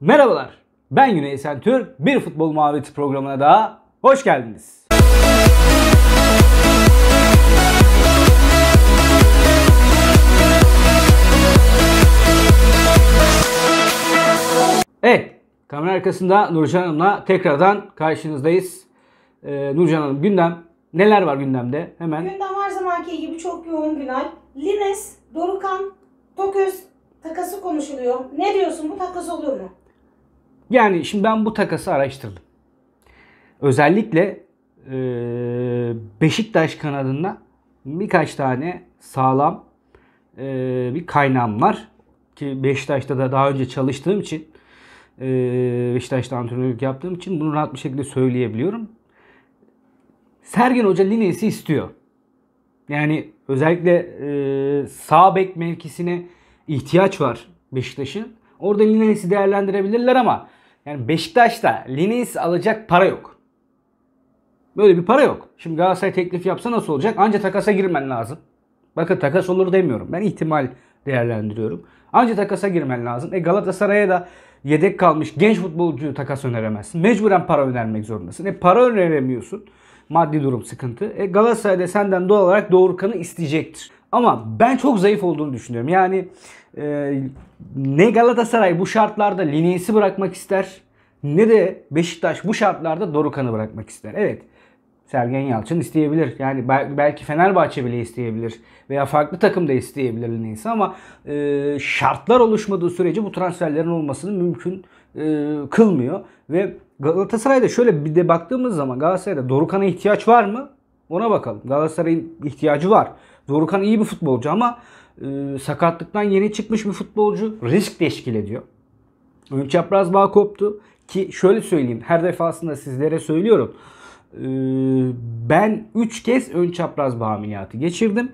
Merhabalar, ben Güney Esentürk. Bir Futbol Muhabbeti programına daha hoş geldiniz. Evet, kamera arkasında Nurcan Hanım'la tekrardan karşınızdayız. Ee, Nurcan Hanım gündem, neler var gündemde? Hemen. Gündem her zamanki gibi çok yoğun Günay. Lines, Dorukan, Toköz takası konuşuluyor. Ne diyorsun bu takas olur mu? Yani şimdi ben bu takası araştırdım. Özellikle e, Beşiktaş kanadında birkaç tane sağlam e, bir kaynağım var. Ki Beşiktaş'ta da daha önce çalıştığım için e, Beşiktaş'ta antrenörlük yaptığım için bunu rahat bir şekilde söyleyebiliyorum. Sergen Hoca Lines'i istiyor. Yani özellikle e, sağ bek mevkisine ihtiyaç var Beşiktaş'ın. Orada Lines'i değerlendirebilirler ama yani Beşiktaş'ta Linus alacak para yok. Böyle bir para yok. Şimdi Galatasaray teklif yapsa nasıl olacak? Anca takasa girmen lazım. Bakın takas olur demiyorum. Ben ihtimal değerlendiriyorum. Anca takasa girmen lazım. E Galatasaray'a da yedek kalmış genç futbolcuyu takas öneremezsin. Mecburen para önermek zorundasın. E para öneremiyorsun. Maddi durum sıkıntı. E Galatasaray'da senden doğal olarak Doğurkan'ı isteyecektir. Ama ben çok zayıf olduğunu düşünüyorum. Yani e, ne Galatasaray bu şartlarda Linensi bırakmak ister ne de Beşiktaş bu şartlarda Dorukan'ı bırakmak ister. Evet Sergen Yalçın isteyebilir. Yani belki Fenerbahçe bile isteyebilir. Veya farklı takım da isteyebilir Linensi. ama e, şartlar oluşmadığı sürece bu transferlerin olmasını mümkün e, kılmıyor. Ve Galatasaray'da şöyle bir de baktığımız zaman Galatasaray'da Dorukan'a ihtiyaç var mı? Ona bakalım. Galatasaray'ın ihtiyacı var. Dorukan iyi bir futbolcu ama e, sakatlıktan yeni çıkmış bir futbolcu risk teşkil ediyor. Ön çapraz bağ koptu ki şöyle söyleyeyim her defasında sizlere söylüyorum. E, ben 3 kez ön çapraz bağ ameliyatı geçirdim.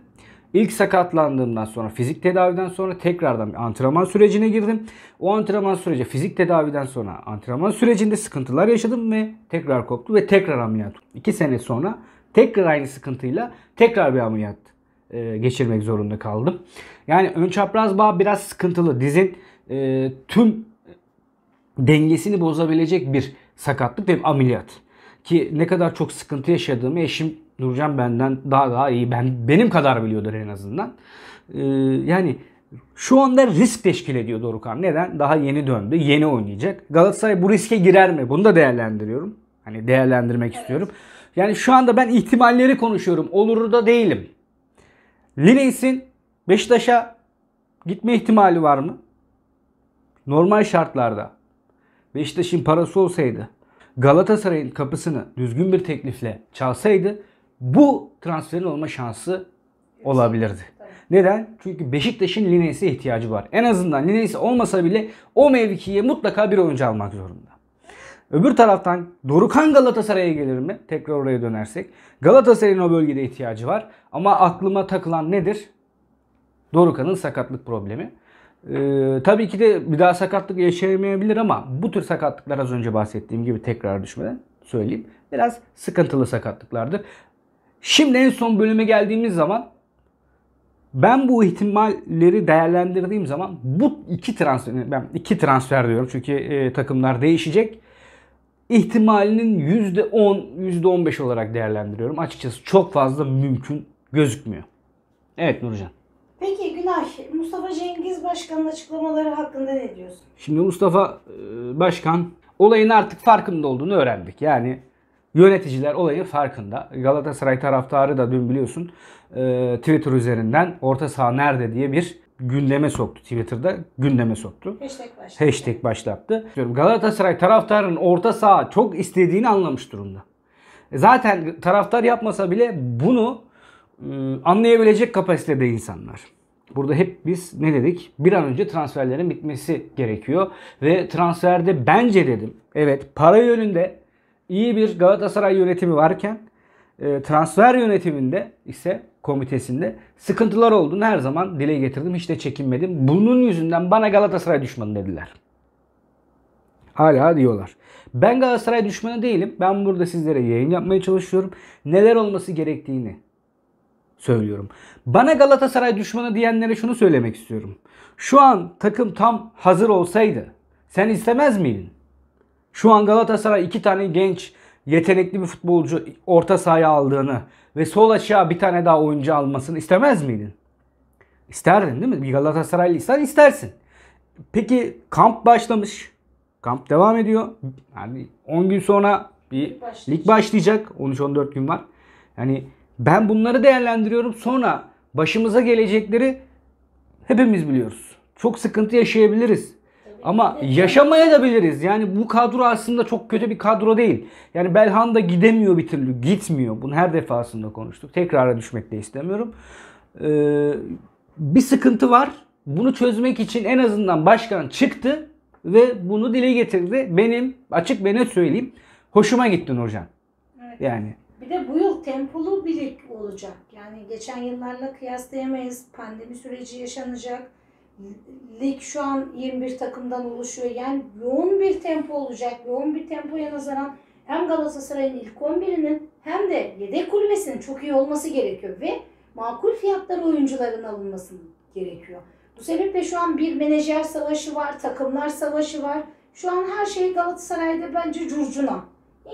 İlk sakatlandığımdan sonra fizik tedaviden sonra tekrardan bir antrenman sürecine girdim. O antrenman süreci fizik tedaviden sonra antrenman sürecinde sıkıntılar yaşadım ve tekrar koptu ve tekrar ameliyat. 2 sene sonra tekrar aynı sıkıntıyla tekrar bir ameliyat. E, geçirmek zorunda kaldım. Yani ön çapraz bağ biraz sıkıntılı. Dizin e, tüm dengesini bozabilecek bir sakatlık ve ameliyat. Ki ne kadar çok sıkıntı yaşadığımı eşim Nurcan benden daha daha iyi. Ben benim kadar biliyordur en azından. Ee, yani şu anda risk teşkil ediyor Dorukhan. Neden? Daha yeni döndü. Yeni oynayacak. Galatasaray bu riske girer mi? Bunu da değerlendiriyorum. Hani değerlendirmek evet. istiyorum. Yani şu anda ben ihtimalleri konuşuyorum. Olur da değilim. Lilleys'in Beşiktaş'a gitme ihtimali var mı? Normal şartlarda Beşiktaş'ın parası olsaydı Galatasaray'ın kapısını düzgün bir teklifle çalsaydı bu transferin olma şansı olabilirdi. Neden? Çünkü Beşiktaş'ın Lines'e ihtiyacı var. En azından Lines olmasa bile o mevkiye mutlaka bir oyuncu almak zorunda. Öbür taraftan Dorukan Galatasaray'a gelir mi? Tekrar oraya dönersek. Galatasaray'ın o bölgede ihtiyacı var. Ama aklıma takılan nedir? Dorukan'ın sakatlık problemi. Ee, tabii ki de bir daha sakatlık yaşayamayabilir ama bu tür sakatlıklar az önce bahsettiğim gibi tekrar düşmeden söyleyeyim. Biraz sıkıntılı sakatlıklardır. Şimdi en son bölüme geldiğimiz zaman ben bu ihtimalleri değerlendirdiğim zaman bu iki transfer ben iki transfer diyorum çünkü e, takımlar değişecek ihtimalinin %10, %15 olarak değerlendiriyorum. Açıkçası çok fazla mümkün gözükmüyor. Evet Nurcan. Peki Günay, Mustafa Cengiz Başkan'ın açıklamaları hakkında ne diyorsun? Şimdi Mustafa e, Başkan olayın artık farkında olduğunu öğrendik. Yani yöneticiler olayın farkında. Galatasaray taraftarı da dün biliyorsun e, Twitter üzerinden orta saha nerede diye bir gündeme soktu. Twitter'da gündeme soktu. Hashtag başlattı. Hashtag başlattı. Galatasaray taraftarın orta saha çok istediğini anlamış durumda. E, zaten taraftar yapmasa bile bunu ıı, anlayabilecek kapasitede insanlar. Burada hep biz ne dedik? Bir an önce transferlerin bitmesi gerekiyor. Ve transferde bence dedim. Evet para yönünde iyi bir Galatasaray yönetimi varken e, transfer yönetiminde ise komitesinde sıkıntılar olduğunu her zaman dile getirdim. Hiç de çekinmedim. Bunun yüzünden bana Galatasaray düşmanı dediler. Hala diyorlar. Ben Galatasaray düşmanı değilim. Ben burada sizlere yayın yapmaya çalışıyorum. Neler olması gerektiğini söylüyorum. Bana Galatasaray düşmanı diyenlere şunu söylemek istiyorum. Şu an takım tam hazır olsaydı sen istemez miydin? Şu an Galatasaray iki tane genç yetenekli bir futbolcu orta sahaya aldığını ve sol aşağı bir tane daha oyuncu almasını istemez miydin? İsterdin değil mi? Bir Galatasaraylıysan istersin. Peki kamp başlamış. Kamp devam ediyor. Yani 10 gün sonra bir lig Lig başlayacak. 13-14 gün var. Yani ben bunları değerlendiriyorum. Sonra başımıza gelecekleri hepimiz biliyoruz. Çok sıkıntı yaşayabiliriz. Ama yaşamaya da biliriz. Yani bu kadro aslında çok kötü bir kadro değil. Yani Belhanda gidemiyor bir türlü. Gitmiyor. Bunu her defasında konuştuk. Tekrara düşmek de istemiyorum. Ee, bir sıkıntı var. Bunu çözmek için en azından başkan çıktı ve bunu dile getirdi. Benim açık ve net söyleyeyim. Hoşuma gittin Nurcan. Evet. Yani. Bir de bu yıl tempolu bir olacak. Yani geçen yıllarla kıyaslayamayız. Pandemi süreci yaşanacak lig şu an 21 takımdan oluşuyor. Yani yoğun bir tempo olacak. Yoğun bir tempoya nazaran hem Galatasaray'ın ilk 11'inin hem de yedek kulübesinin çok iyi olması gerekiyor ve makul fiyatlara oyuncuların alınması gerekiyor. Bu sebeple şu an bir menajer savaşı var, takımlar savaşı var. Şu an her şey Galatasaray'da bence curcuna.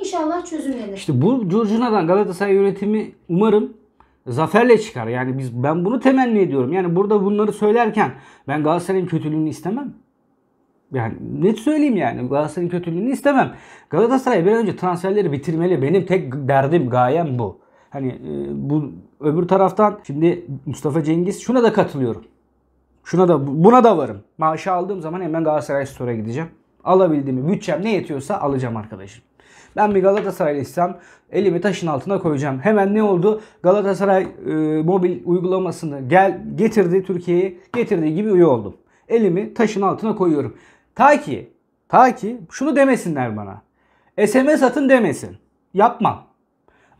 İnşallah çözümlenir. İşte bu curcunadan Galatasaray yönetimi umarım zaferle çıkar. Yani biz ben bunu temenni ediyorum. Yani burada bunları söylerken ben Galatasaray'ın kötülüğünü istemem. Yani net söyleyeyim yani Galatasaray'ın kötülüğünü istemem. Galatasaray bir önce transferleri bitirmeli. Benim tek derdim, gayem bu. Hani e, bu öbür taraftan şimdi Mustafa Cengiz şuna da katılıyorum. Şuna da buna da varım. Maaşı aldığım zaman hemen Galatasaray Store'a gideceğim. Alabildiğimi bütçem ne yetiyorsa alacağım arkadaşım. Ben bir Galatasaraylıysam elimi taşın altına koyacağım. Hemen ne oldu? Galatasaray e, mobil uygulamasını gel getirdi Türkiye'ye. Getirdiği gibi üye oldum. Elimi taşın altına koyuyorum. Ta ki ta ki şunu demesinler bana. SMS atın demesin. Yapmam.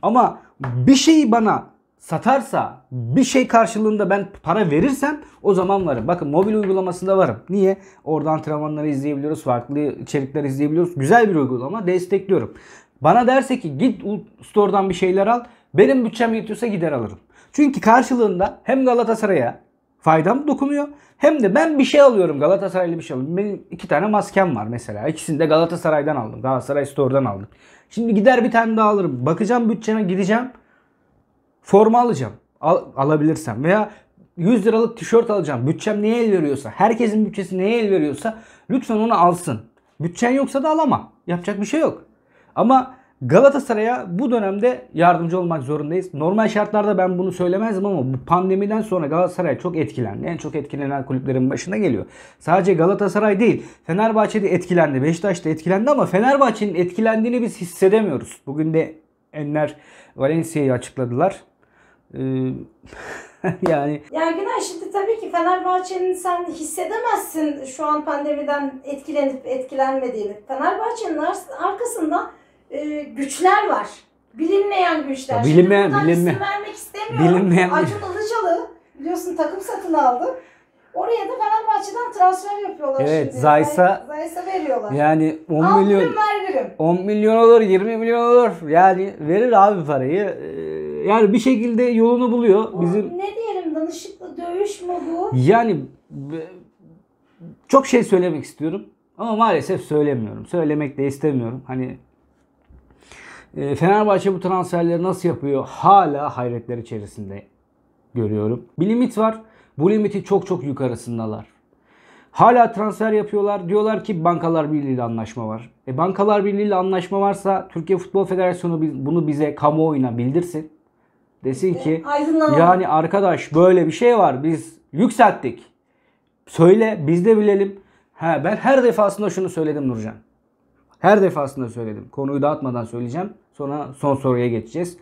Ama bir şeyi bana satarsa bir şey karşılığında ben para verirsem o zaman varım. Bakın mobil uygulamasında varım. Niye? Orada antrenmanları izleyebiliyoruz. Farklı içerikler izleyebiliyoruz. Güzel bir uygulama. Destekliyorum. Bana derse ki git store'dan bir şeyler al. Benim bütçem yetiyorsa gider alırım. Çünkü karşılığında hem Galatasaray'a faydam dokunuyor hem de ben bir şey alıyorum Galatasaraylı bir şey alıyorum. Benim iki tane maskem var mesela. İkisini de Galatasaray'dan aldım. Galatasaray Store'dan aldım. Şimdi gider bir tane daha alırım. Bakacağım bütçeme gideceğim. Forma alacağım. Al, alabilirsem veya 100 liralık tişört alacağım. Bütçem neye el veriyorsa, herkesin bütçesi neye el veriyorsa lütfen onu alsın. Bütçen yoksa da alama. Yapacak bir şey yok. Ama Galatasaray'a bu dönemde yardımcı olmak zorundayız. Normal şartlarda ben bunu söylemezdim ama bu pandemiden sonra Galatasaray çok etkilendi. En çok etkilenen kulüplerin başına geliyor. Sadece Galatasaray değil Fenerbahçe de etkilendi. Beşiktaş da etkilendi ama Fenerbahçe'nin etkilendiğini biz hissedemiyoruz. Bugün de Enler Valencia'yı açıkladılar. Ee, yani Ya Günay şimdi tabii ki Fenerbahçe'nin sen hissedemezsin şu an pandemiden etkilenip etkilenmediğini. Fenerbahçe'nin arkasında e, güçler var. Bilinmeyen güçler. Ya bilinmeyen, Şimdi bilinme, isim vermek istemiyorum. Bilinmeyen. Acun Ilıcalı biliyorsun takım satın aldı. Oraya da Fenerbahçe'den transfer yapıyorlar evet, şimdi. Zaysa, Zaysa veriyorlar. Yani 10 Al milyon. 10 milyon olur, 20 milyon olur. Yani verir abi parayı. Ee, yani bir şekilde yolunu buluyor. Bizim Ne diyelim danışıklı dövüş mü bu? yani çok şey söylemek istiyorum ama maalesef söylemiyorum. Söylemek de istemiyorum. Hani e, Fenerbahçe bu transferleri nasıl yapıyor? Hala hayretler içerisinde görüyorum. Bir limit var. Bu limiti çok çok yukarısındalar. Hala transfer yapıyorlar. Diyorlar ki Bankalar Birliği ile anlaşma var. E Bankalar Birliği ile anlaşma varsa Türkiye Futbol Federasyonu bunu bize kamuoyuna bildirsin. Desin ki e, yani arkadaş böyle bir şey var biz yükselttik. Söyle biz de bilelim. Ha, ben her defasında şunu söyledim Nurcan. Her defasında söyledim. Konuyu dağıtmadan söyleyeceğim. Sonra son soruya geçeceğiz.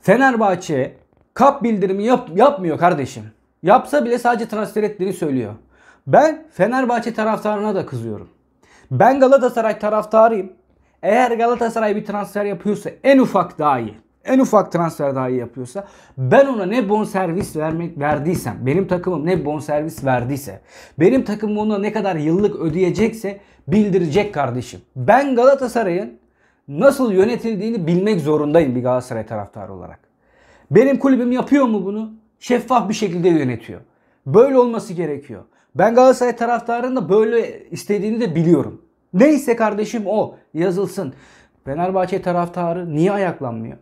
Fenerbahçe kap bildirimi yap, yapmıyor kardeşim. Yapsa bile sadece transfer ettiğini söylüyor. Ben Fenerbahçe taraftarına da kızıyorum. Ben Galatasaray taraftarıyım. Eğer Galatasaray bir transfer yapıyorsa en ufak dahi en ufak transfer daha yapıyorsa ben ona ne bon servis vermek verdiysem, benim takımım ne bon servis verdiyse, benim takımım ona ne kadar yıllık ödeyecekse bildirecek kardeşim. Ben Galatasaray'ın nasıl yönetildiğini bilmek zorundayım bir Galatasaray taraftarı olarak. Benim kulübüm yapıyor mu bunu? Şeffaf bir şekilde yönetiyor. Böyle olması gerekiyor. Ben Galatasaray taraftarının da böyle istediğini de biliyorum. Neyse kardeşim o yazılsın. Fenerbahçe taraftarı niye ayaklanmıyor?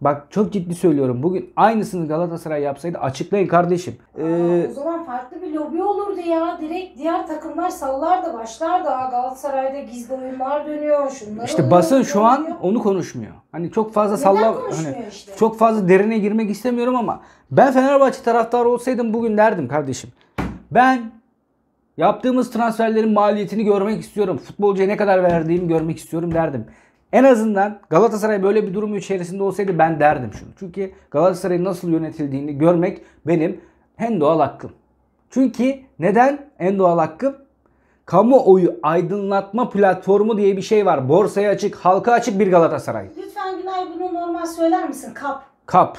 Bak çok ciddi söylüyorum. Bugün aynısını Galatasaray yapsaydı açıklayın kardeşim. Aa, ee, o zaman farklı bir lobi olurdu ya. Direkt diğer takımlar sallar da başlar da Galatasaray'da gizli oyunlar dönüyor. Şunlar İşte basın şu an onu konuşmuyor. Hani çok fazla Neden salla hani işte? çok fazla derine girmek istemiyorum ama ben Fenerbahçe taraftarı olsaydım bugün derdim kardeşim. Ben yaptığımız transferlerin maliyetini görmek istiyorum. Futbolcuya ne kadar verdiğimi görmek istiyorum derdim. En azından Galatasaray böyle bir durum içerisinde olsaydı ben derdim şunu. Çünkü Galatasaray'ın nasıl yönetildiğini görmek benim en doğal hakkım. Çünkü neden en doğal hakkım? Kamuoyu aydınlatma platformu diye bir şey var. Borsaya açık, halka açık bir Galatasaray. Lütfen Günay bunu normal söyler misin? Kap. Kap.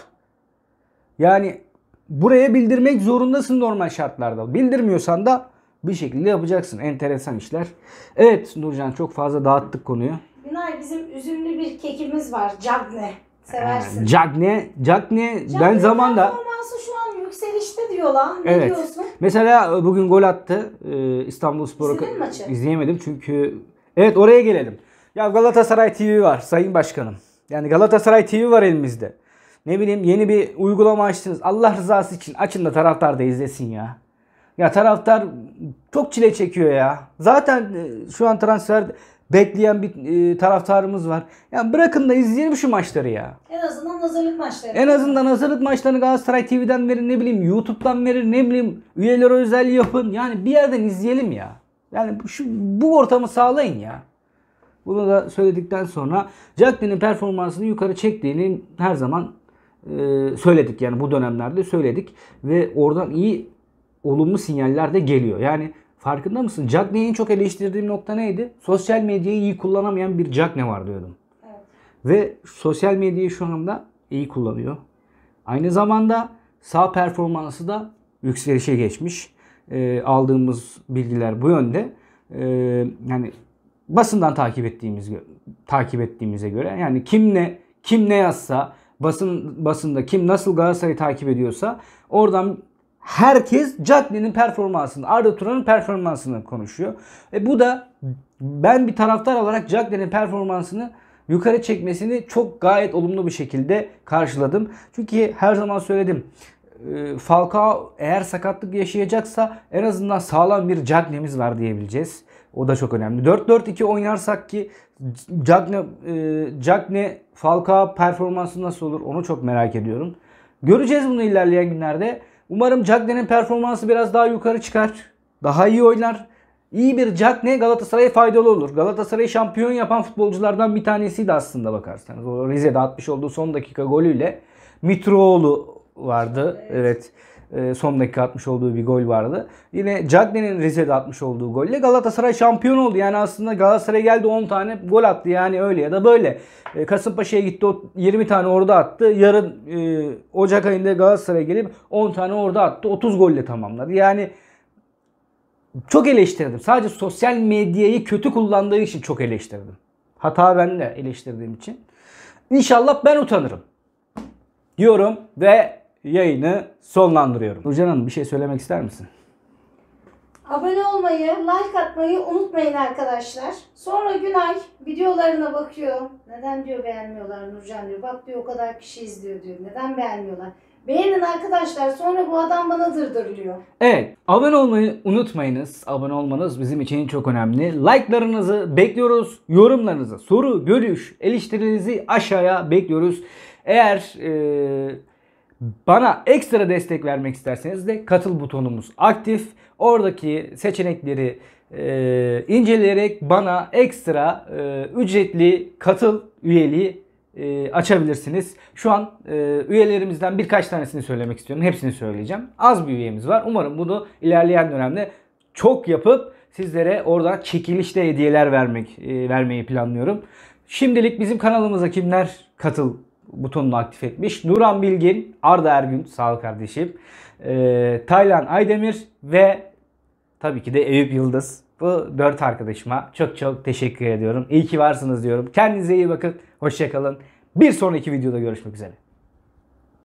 Yani buraya bildirmek zorundasın normal şartlarda. Bildirmiyorsan da bir şekilde yapacaksın. Enteresan işler. Evet Nurcan çok fazla dağıttık konuyu. Günay bizim üzümlü bir kekimiz var. Cagne. Seversin. Cagne, Cagne ben Cagne zamanda performansı şu an yükselişte diyorlar. Ne Evet. diyorsun? mesela e, bugün gol attı e, İstanbul Spor'u İzledin izleyemedim çünkü evet oraya gelelim. Ya Galatasaray TV var Sayın Başkanım. Yani Galatasaray TV var elimizde. Ne bileyim yeni bir uygulama açtınız. Allah rızası için açın da taraftar da izlesin ya. Ya taraftar çok çile çekiyor ya. Zaten e, şu an transfer bekleyen bir e, taraftarımız var. Ya bırakın da izleyelim şu maçları ya. En azından hazırlık maçları. En azından hazırlık maçlarını Galatasaray TV'den verin ne bileyim YouTube'dan verin ne bileyim üyelere özel yapın. Yani bir yerden izleyelim ya. Yani şu, bu ortamı sağlayın ya. Bunu da söyledikten sonra Jacklin'in performansını yukarı çektiğini her zaman e, söyledik. Yani bu dönemlerde söyledik ve oradan iyi olumlu sinyaller de geliyor. Yani Farkında mısın? Jack en çok eleştirdiğim nokta neydi? Sosyal medyayı iyi kullanamayan bir Jack ne var diyordum. Evet. Ve sosyal medyayı şu anda iyi kullanıyor. Aynı zamanda sağ performansı da yükselişe geçmiş. E, aldığımız bilgiler bu yönde. E, yani basından takip ettiğimiz takip ettiğimize göre yani kim ne kim ne yazsa basın basında kim nasıl Galatasaray'ı takip ediyorsa oradan herkes Cagney'in performansını, Arda Turan'ın performansını konuşuyor. E bu da ben bir taraftar olarak Cagney'in performansını yukarı çekmesini çok gayet olumlu bir şekilde karşıladım. Çünkü her zaman söyledim. E, Falcao eğer sakatlık yaşayacaksa en azından sağlam bir Cagney'imiz var diyebileceğiz. O da çok önemli. 4-4-2 oynarsak ki Cagne, Cagne Falcao performansı nasıl olur onu çok merak ediyorum. Göreceğiz bunu ilerleyen günlerde. Umarım Cagney'in performansı biraz daha yukarı çıkar. Daha iyi oynar. İyi bir Cagney Galatasaray'a faydalı olur. Galatasaray'ı şampiyon yapan futbolculardan bir tanesiydi aslında bakarsanız. O Rize'de atmış olduğu son dakika golüyle Mitroğlu vardı. Evet. evet. Ee, son dakika atmış olduğu bir gol vardı. Yine Cagney'in Rize'de atmış olduğu golle Galatasaray şampiyon oldu. Yani aslında Galatasaray geldi 10 tane gol attı yani öyle ya da böyle. Ee, Kasımpaşa'ya gitti 20 tane orada attı. Yarın e, Ocak ayında Galatasaray'a gelip 10 tane orada attı. 30 golle tamamladı. Yani çok eleştirdim. Sadece sosyal medyayı kötü kullandığı için çok eleştirdim. Hata ben eleştirdiğim için. İnşallah ben utanırım. Diyorum ve yayını sonlandırıyorum. Nurcan Hanım bir şey söylemek ister misin? Abone olmayı, like atmayı unutmayın arkadaşlar. Sonra Günay videolarına bakıyor. Neden diyor beğenmiyorlar Nurcan diyor. Bak diyor o kadar kişi izliyor diyor. Neden beğenmiyorlar? Beğenin arkadaşlar sonra bu adam bana dırdırlıyor. Evet abone olmayı unutmayınız. Abone olmanız bizim için çok önemli. Like'larınızı bekliyoruz. Yorumlarınızı, soru, görüş, eleştirinizi aşağıya bekliyoruz. Eğer e, bana ekstra destek vermek isterseniz de katıl butonumuz aktif. Oradaki seçenekleri e, inceleyerek bana ekstra e, ücretli katıl üyeliği e, açabilirsiniz. Şu an e, üyelerimizden birkaç tanesini söylemek istiyorum. Hepsini söyleyeceğim. Az bir üyemiz var. Umarım bunu ilerleyen dönemde çok yapıp sizlere orada çekilişte hediyeler vermek e, vermeyi planlıyorum. Şimdilik bizim kanalımıza kimler katıl butonunu aktif etmiş. Nuran Bilgin, Arda Ergün sağ ol kardeşim. E, Taylan Aydemir ve tabii ki de Eyüp Yıldız. Bu dört arkadaşıma çok çok teşekkür ediyorum. İyi ki varsınız diyorum. Kendinize iyi bakın. Hoşçakalın. Bir sonraki videoda görüşmek üzere.